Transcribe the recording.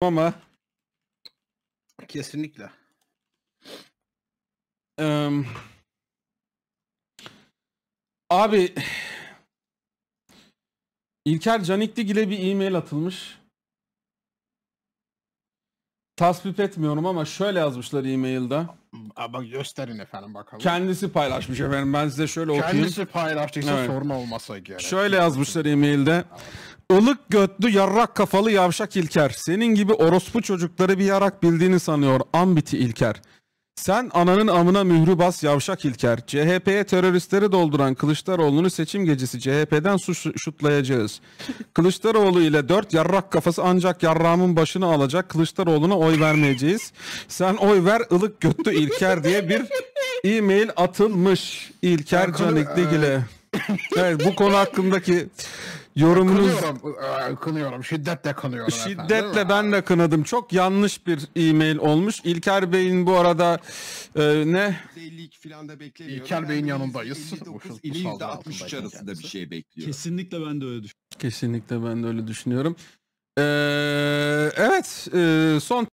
ama kesinlikle. Ee, abi İlker Canikligil'e bir e-mail atılmış. Tasvip etmiyorum ama şöyle yazmışlar e-mailde. Ama gösterin efendim bakalım. Kendisi paylaşmış efendim. Ben size şöyle okuyayım. Kendisi paylaştıysa evet. sorun olmasa gerek. Şöyle yazmışlar e-mailde. Evet. Ilık götlü yarrak kafalı yavşak İlker. Senin gibi orospu çocukları bir yarak bildiğini sanıyor ambiti İlker. Sen ananın amına mührü bas yavşak İlker. CHP'ye teröristleri dolduran Kılıçdaroğlu'nu seçim gecesi CHP'den suç şutlayacağız. Kılıçdaroğlu ile dört yarrak kafası ancak yarrağımın başını alacak Kılıçdaroğlu'na oy vermeyeceğiz. Sen oy ver ılık götlü İlker diye bir e-mail atılmış İlker Canikligil'e. Evet bu konu hakkındaki Yorumunuz... Kınıyorum, ıı, kınıyorum. Şiddetle kınıyorum Şiddetle efendim, ben de kınadım. Çok yanlış bir e-mail olmuş. İlker Bey'in bu arada e, ne? falan da İlker Bey'in yanındayız. 59 ile %63 arasında bir şey bekliyor Kesinlikle ben de öyle düşünüyorum. Kesinlikle ben de öyle düşünüyorum. Ee, evet, e, son